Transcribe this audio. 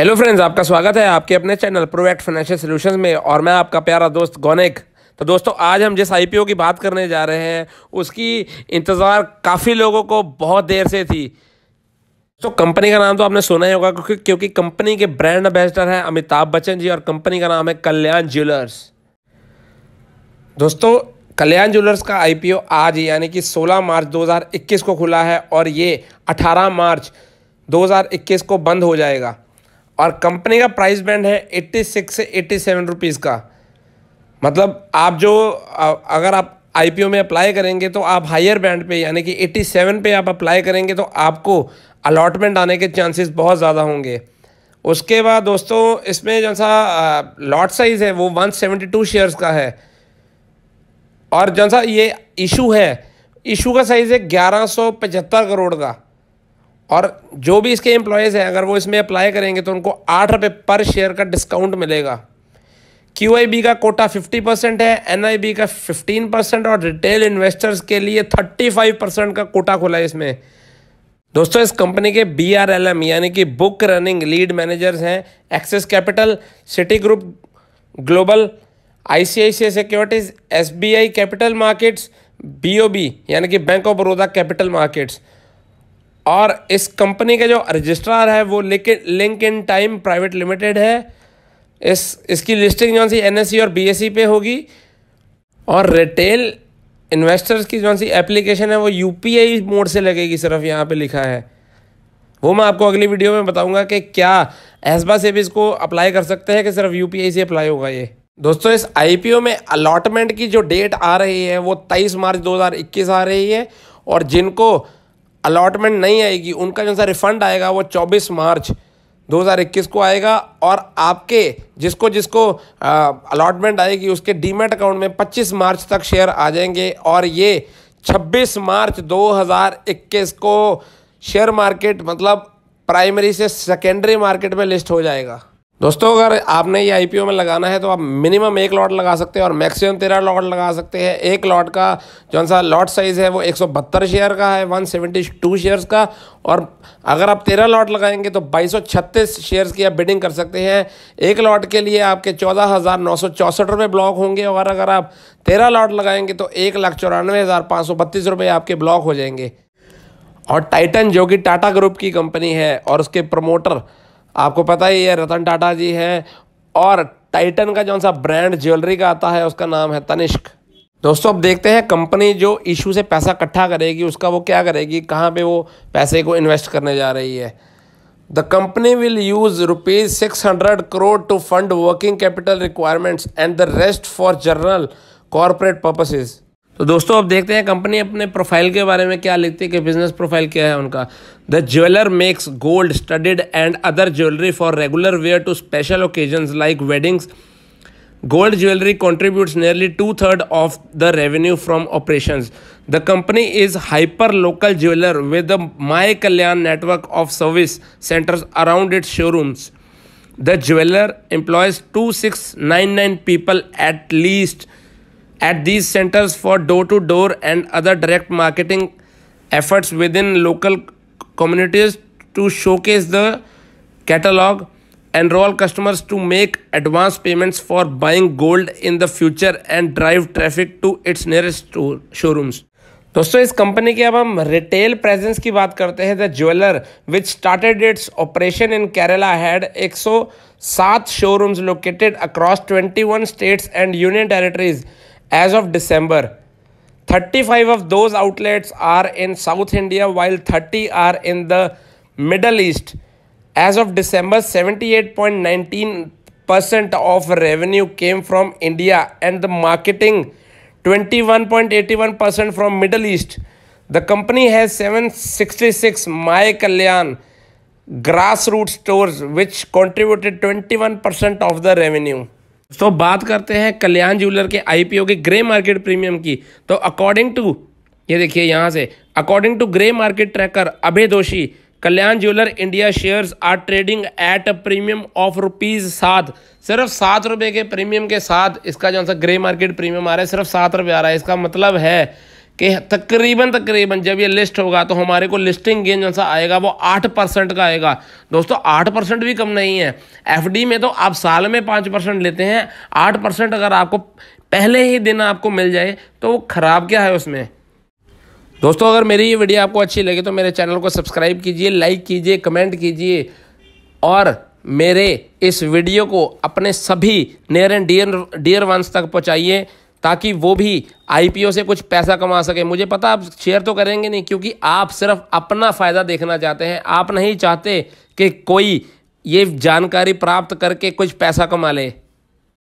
Hello friends आपका स्वागत है आपके अपने चैनल प्रोवेक्ट फाइनेंशियल सॉल्यूशंस में और मैं आपका प्यारा दोस्त गौनिक तो दोस्तों आज हम जिस आईपीओ की बात करने जा रहे हैं उसकी इंतज़ार काफ़ी लोगों को बहुत देर से थी तो कंपनी का नाम तो आपने सुना ही होगा क्योंकि क्योंकि कंपनी के ब्रांड एम्बेसडर हैं अमिताभ बच्चन जी और कंपनी का नाम है कल्याण ज्वेलर्स दोस्तों कल्याण ज्वेलर्स का आई आज यानी कि 16 मार्च 2021 को खुला है और ये 18 मार्च 2021 को बंद हो जाएगा और कंपनी का प्राइस बैंड है एट्टी सिक्स से एट्टी सेवन रुपीज़ का मतलब आप जो अगर आप आई में अप्लाई करेंगे तो आप हायर बैंड पे यानी कि 87 पे आप अप्लाई करेंगे तो आपको अलॉटमेंट आने के चांसेस बहुत ज़्यादा होंगे उसके बाद दोस्तों इसमें जो सा लॉट साइज़ है वो 172 शेयर्स का है और जो सा ये इशू है इशू का साइज़ है ग्यारह करोड़ का और जो भी इसके एम्प्लॉयज़ हैं अगर वो इसमें अप्लाई करेंगे तो उनको आठ रुपये पर शेयर का डिस्काउंट मिलेगा क्यू आई बी का कोटा फिफ्टी परसेंट है एन आई बी का फिफ्टीन परसेंट और रिटेल इन्वेस्टर्स के लिए थर्टी फाइव परसेंट का कोटा खुला है इसमें दोस्तों इस कंपनी के बी आर एल एम यानी कि बुक रनिंग लीड मैनेजर्स हैं Axis capital city group global I C I C I securities S B I capital markets B O B यानी कि bank of Baroda capital markets और इस company के जो registrar है वो लेकिन Link In Time private limited है इस इसकी लिस्टिंग जो सी एन e और बी e पे होगी और रिटेल इन्वेस्टर्स की जो सी एप्लीकेशन है वो यू मोड से लगेगी सिर्फ यहाँ पे लिखा है वो मैं आपको अगली वीडियो में बताऊंगा कि क्या एसबा से भी इसको अप्लाई कर सकते हैं कि सिर्फ यू से अप्लाई होगा ये दोस्तों इस आई में अलॉटमेंट की जो डेट आ रही है वो 23 मार्च 2021 आ रही है और जिनको अलॉटमेंट नहीं आएगी उनका जो सा रिफंड आएगा वो चौबीस मार्च 2021 को आएगा और आपके जिसको जिसको अलॉटमेंट आएगी उसके डीमेट अकाउंट में 25 मार्च तक शेयर आ जाएंगे और ये 26 मार्च 2021 को शेयर मार्केट मतलब प्राइमरी से सेकेंडरी मार्केट में लिस्ट हो जाएगा दोस्तों अगर आपने ये आईपीओ में लगाना है तो आप मिनिमम एक लॉट लगा सकते हैं और मैक्सिमम तेरह लॉट लगा सकते हैं एक लॉट का जो सा लॉट साइज़ है वो एक शेयर का है 172 शेयर्स का और अगर आप तेरह लॉट लगाएंगे तो बाईस शेयर्स की आप बिडिंग कर सकते हैं एक लॉट के लिए आपके चौदह हज़ार नौ सौ चौंसठ रुपये ब्लॉक होंगे और अगर आप तेरह लॉट लगाएंगे तो एक लाख चौरानवे हज़ार पाँच सौ बत्तीस रुपये आपके ब्लॉक हो जाएंगे और टाइटन जो कि टाटा ग्रुप की कंपनी है और उसके प्रमोटर आपको पता ही है रतन टाटा जी हैं और टाइटन का जो सा ब्रांड ज्वेलरी का आता है उसका नाम है तनिष्क दोस्तों अब देखते हैं कंपनी जो इशू से पैसा इकट्ठा करेगी उसका वो क्या करेगी कहाँ पे वो पैसे को इन्वेस्ट करने जा रही है the company will use rupees six hundred crore to fund working capital requirements and the rest for general corporate purposes तो दोस्तों अब देखते हैं कंपनी अपने प्रोफाइल के बारे में क्या लिखती है कि बिजनेस प्रोफाइल क्या है उनका the jeweller makes gold studded and other jewellery for regular wear to special occasion like weddings gold jewellery contribute nearly two third of the revenue from operation the company is hyper local jeweller with the my Kalyan network of service centres around its showrooms the jeweller employs two six nine nine people at least at these centers for door to door and other direct marketing efforts within local communities to showcase the catalog enroll customers to make advance payments for buying gold in the future and drive traffic to its nearest showrooms दोस्तों इस company की अब हम retail presence की बात करते हैं the jeweller which started its operation in Kerala had 107 showrooms located across 21 states and union territories As of December, 35 of those outlets are in South India while 30 are in the Middle East. As of December, 78.19% of revenue came from India and the marketing 21.81% from Middle East. The company has 766 My Kalyan grassroots stores which contributed 21% of the revenue. तो बात करते हैं Kalyan jeweller के IPO के grey market premium की तो according to ये देखिए यहाँ से according to grey market tracker Abhay Doshi Kalyan jeweller India shares are trading at a premium of rupees सात सिर्फ सात रुपये के प्रीमियम के साथ इसका जो सा ग्रे मार्केट प्रीमियम आ रहा है सिर्फ सात रुपये आ रहा है इसका मतलब है कि तकरीबन तकरीबन जब ये लिस्ट होगा तो हमारे को लिस्टिंग गेन जैसा आएगा वो आठ परसेंट का आएगा दोस्तों आठ परसेंट भी कम नहीं है एफडी में तो आप साल में पाँच परसेंट लेते हैं आठ परसेंट अगर आपको पहले ही दिन आपको मिल जाए तो वो ख़राब क्या है उसमें दोस्तों अगर मेरी ये वीडियो आपको अच्छी लगे तो मेरे चैनल को सब्सक्राइब कीजिए लाइक कीजिए कमेंट कीजिए और मेरे इस वीडियो को अपने सभी near and dear dear ones तक पहुँचाइए ताकि वो भी आईपीओ से कुछ पैसा कमा सके मुझे पता आप शेयर तो करेंगे नहीं क्योंकि आप सिर्फ अपना फ़ायदा देखना चाहते हैं आप नहीं चाहते कि कोई ये जानकारी प्राप्त करके कुछ पैसा कमा ले